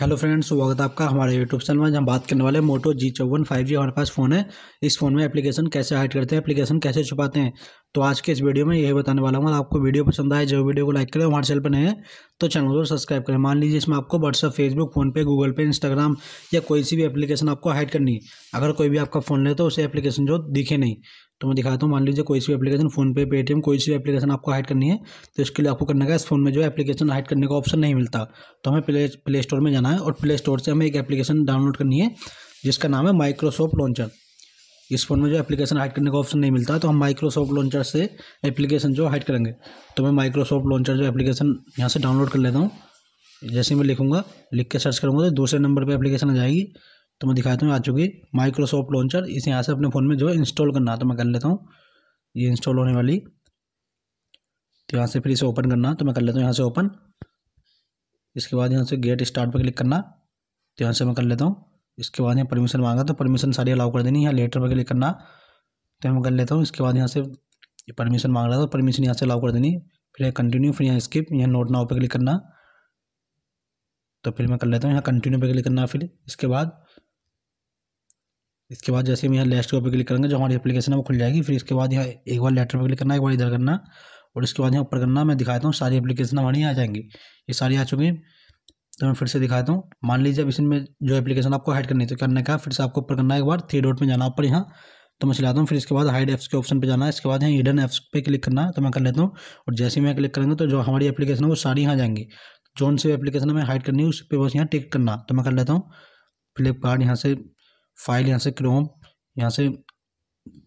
hello friends स्वागत है आपका हमारे यूट्यूब चैनल में हम बात करने वाले मोटो जी चौवन फाइव जी हमारे पास फ़ोन है इस फ़ोन में एप्लीकेशन कैसे हाइड करते हैं एप्लीकेशन कैसे छुपाते हैं तो आज के इस वीडियो में यही बताने वाला हूँ आपको वीडियो पसंद आए जो वीडियो को लाइक करें हमारे चैनल पर नए हैं तो चैनल को सब्सक्राइब करें मान लीजिए इसमें आपको WhatsApp Facebook PhonePe Google Pay Instagram या कोई सी भी एप्लीकेशन आपको हाइड करनी है अगर कोई भी आपका फ़ोन ले तो उसे एप्लीकेशन जो दिखे नहीं तो मैं दिखाता हूँ मान लीजिए कोई सी भी एप्लीकेशन फोनपे पेटीएम कोई सी भी एप्लीकेशन आपको हाइड करनी है तो इसके लिए आपको करना है इस फोन में जो एप्लीकेशन हाइड करने का ऑप्शन नहीं मिलता तो हमें प्ले प्ले स्टोर में जाना है और प्ले स्टोर से हमें एक एप्लीकेशन डाउनलोड करनी है जिसका नाम है माइक्रोसॉफ्ट लॉन्चर इस फ़ोन में जो एप्लीकेशन हाइड करने का ऑप्शन नहीं मिलता तो हम माइक्रोसॉफ्ट लॉन्चर से एप्लीकेशन जो हाइड करेंगे तो मैं माइक्रोसॉफ्ट लॉन्चर जो एप्लीकेशन यहाँ से डाउनलोड कर लेता हूँ जैसे मैं लिखूँगा लिख के सर्च करूँगा तो दूसरे नंबर पर एप्लीकेशन आ जाएगी तो मैं दिखाता हूँ आ चुकी माइक्रोसॉफ्ट लॉन्चर इसे यहाँ से अपने फ़ोन में जो है इंस्टॉल करना तो मैं कर लेता हूँ ये इंस्टॉल होने वाली तो यहाँ से फिर इसे ओपन करना तो मैं कर लेता हूँ यहाँ से ओपन इसके बाद यहाँ से गेट स्टार्ट पर क्लिक करना तो यहाँ से मैं कर लेता हूँ इसके बाद यहाँ परमिशन मांगा तो परमिशन सारी अलाउ कर देनी यहाँ लेटर पर क्लिक करना तो मैं कर लेता हूँ इसके बाद यहाँ से परमिशन मांग रहा था परमिशन यहाँ से अलाउ कर देनी फिर यहाँ कंटिन्यू फिर यहाँ स्किप यहाँ नोट नाव पर क्लिक करना तो फिर मैं कर लेता हूँ यहाँ कंटिन्यू पर क्लिक करना फिर इसके बाद इसके बाद जैसे हम यहाँ लेस्ट पर क्लिक करेंगे जो हमारी एप्लीकेशन है वो खुल जाएगी फिर इसके बाद यहाँ एक बार लेटर पर क्लिक करना एक बार इधर करना और इसके बाद यहाँ ऊपर करना मैं दिखाता हूँ सारी एप्लीकेशन हमारी आ जाएंगी ये सारी आ चुकी हैं तो मैं फिर से दिखाता हूँ मान लीजिए अब इसमें जो एप्लीकेशन आपको हाइड करनी है तो करने का फिर से आपको ऊपर करना है एक बार थ्री डॉट में जाना ऊपर यहाँ तो मैं चलाता हूँ फिर इसके बाद हाइड एप्स के ऑप्शन पे जाना है इसके बाद यहाँ हिडन एप्स पे क्लिक करना है तो मैं कर लेता हूँ और जैसे ही मैं क्लिक करेंगे तो जो हमारी एप्लीकेशन है वो सारी यहाँ जाएंगी जौन से एप्लीकेशन हमें हाइड करनी है उस पर बस यहाँ टिक करना तो मैं कर लेता हूँ फ्लिपकार्ट यहाँ से फाइल यहाँ से क्रोम यहाँ से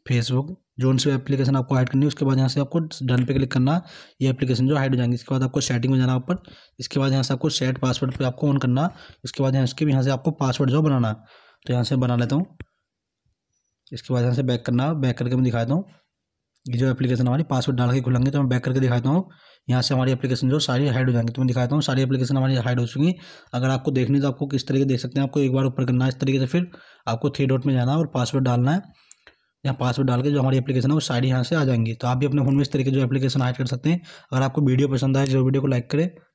फेसबुक जोन से एप्लीकेशन आपको हाइड करनी है उसके बाद यहाँ से आपको डन पे क्लिक करना ये एप्लीकेशन जो हाइड हो जाएंगे इसके बाद आपको सेटिंग में जाना ऊपर इसके बाद यहाँ से आपको सेट पासवर्ड पे आपको ऑन करना इसके बाद यहाँ इसके भी यहाँ से आपको पासवर्ड जो बनाना तो यहाँ से बना लेता हूँ इसके बाद यहाँ से बैक करना बैक करके मैं दिखाता हूँ ये जो एप्लीकेशन हमारी पासवर्ड डाल के खुलेंगे तो मैं बैक करके दिखाता हूँ यहाँ से हमारी एप्लीकेशन जो सारी हाइड हो जाएंगी तो मैं दिखाता हूँ सारी एप्लीकेशन हमारी हाइड हो चुकी अगर आपको देखनी तो आपको किस तरीके देख सकते हैं आपको एक बार ऊपर करना है इस तरीके से फिर आपको थ्री डॉट में जाना है और पासवर्ड डालना है यहाँ पासवर्ड डाल के जो हमारी एप्लीकेशन है वो साइड यहाँ से आ जाएंगी तो आप भी अपने फोन में इस तरीके जो एप्लीकेशन ऐड कर सकते हैं अगर आपको वीडियो पसंद आए जो वीडियो को लाइक करें